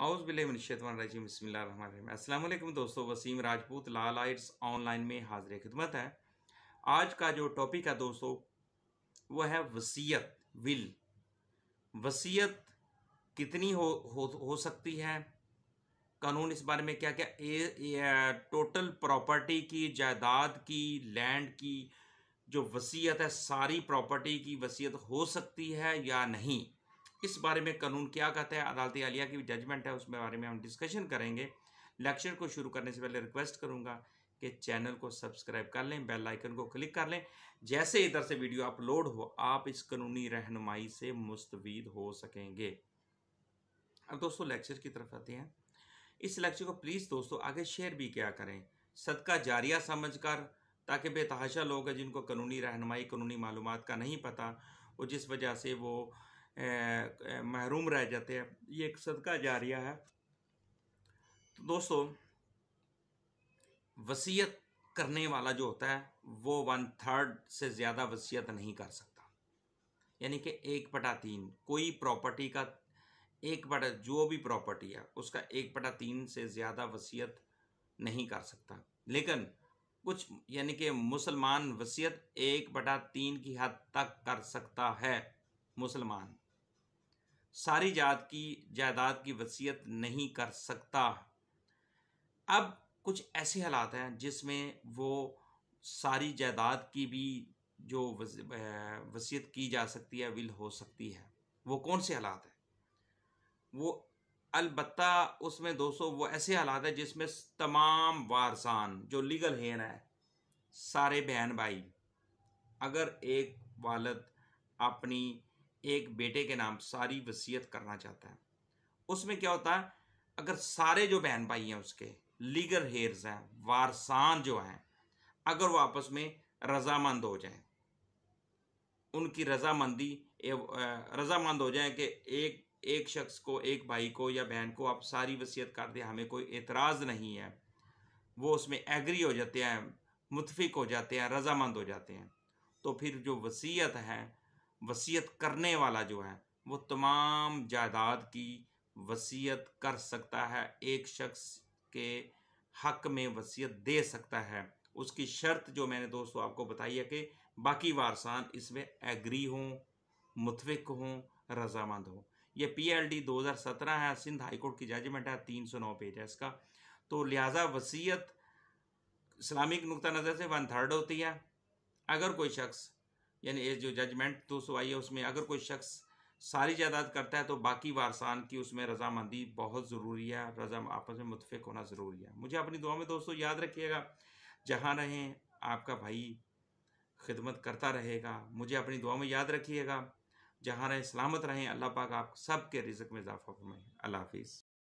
बसमिल दोस्तों वसीम राजपूत लाल आइट्स ऑनलाइन में हाजिर खिदमत है आज का जो टॉपिक है दोस्तों वह है वसीयत विल वसीयत कितनी हो, हो, हो सकती है कानून इस बारे में क्या क्या ए, ए, टोटल प्रॉपर्टी की जायदाद की लैंड की जो वसीयत है सारी प्रॉपर्टी की वसीयत हो सकती है या नहीं इस बारे में कानून क्या कहता है अदालती आलिया की जजमेंट है उसमें बारे में हम डिस्कशन करेंगे लेक्चर को शुरू करने से पहले रिक्वेस्ट करूँगा कि चैनल को सब्सक्राइब कर लें बेल आइकन को क्लिक कर लें जैसे इधर से वीडियो अपलोड हो आप इस कानूनी रहनुमाई से मुस्तविद हो सकेंगे अब दोस्तों लेक्चर की तरफ आते हैं इस लेक्चर को प्लीज़ दोस्तों आगे शेयर भी क्या करें सदका जारिया समझ कर ताकि बेतहाशा लोग हैं जिनको कानूनी रहनमाई कानूनी मालूम का नहीं पता और जिस वजह से वो महरूम रह जाते हैं ये एक सदका जा रहा है तो दोस्तों वसीयत करने वाला जो होता है वो वन थर्ड से ज़्यादा वसीयत नहीं कर सकता यानी कि एक बटा तीन कोई प्रॉपर्टी का एक बटा जो भी प्रॉपर्टी है उसका एक बटा तीन से ज़्यादा वसीयत नहीं कर सकता लेकिन कुछ यानी कि मुसलमान वसीयत एक बटा तीन की हद तक कर सकता है मुसलमान सारी जात की जायदाद की वसीयत नहीं कर सकता अब कुछ ऐसे हालात हैं जिसमें वो सारी जायदाद की भी जो वसीयत की जा सकती है विल हो सकती है वो कौन से हालात हैं वो अलबत् उसमें दोस्तों वो ऐसे हालात है जिसमें तमाम वारसान जो लीगल हेन है सारे बहन भाई अगर एक वालद अपनी एक बेटे के नाम सारी वसीयत करना चाहता है उसमें क्या होता है अगर सारे जो बहन भाई हैं उसके लीगल हेयर्स हैं वारसान जो हैं अगर वो आपस में रजामंद हो जाएं उनकी रजामंदी रजामंद हो जाएं कि एक एक शख्स को एक भाई को या बहन को आप सारी वसीयत कर दें हमें कोई एतराज़ नहीं है वो उसमें एग्री हो जाते हैं मुतफिक हो जाते हैं रजामंद हो जाते हैं तो फिर जो वसीयत है वसीयत करने वाला जो है वो तमाम जायदाद की वसीयत कर सकता है एक शख्स के हक में वसीयत दे सकता है उसकी शर्त जो मैंने दोस्तों आपको बताई है कि बाकी वारसान इसमें एग्री हों मुतफिक हों रजामंद हों यह पी एल डी दो हज़ार सत्रह है सिंध हाईकोर्ट की जजमेंट है तीन सौ नौ पेज है इसका तो लिहाजा वसीयत इस्लामिक नुक़ नज़र से वन थर्ड होती है अगर कोई शख्स यानी ये जो जजमेंट दो सौ आई है उसमें अगर कोई शख्स सारी जायदाद करता है तो बाकी वारसान की उसमें रजामंदी बहुत ज़रूरी है रजा आपस में मुतफिक होना ज़रूरी है मुझे अपनी दुआ में दोस्तों याद रखिएगा जहाँ रहें आपका भाई खिदमत करता रहेगा मुझे अपनी दुआ में याद रखिएगा जहाँ रहें सलामत रहें अल्लाह पाक आप सब के रिजक में इजाफा फरमाएँ अल्लाह हाफिज़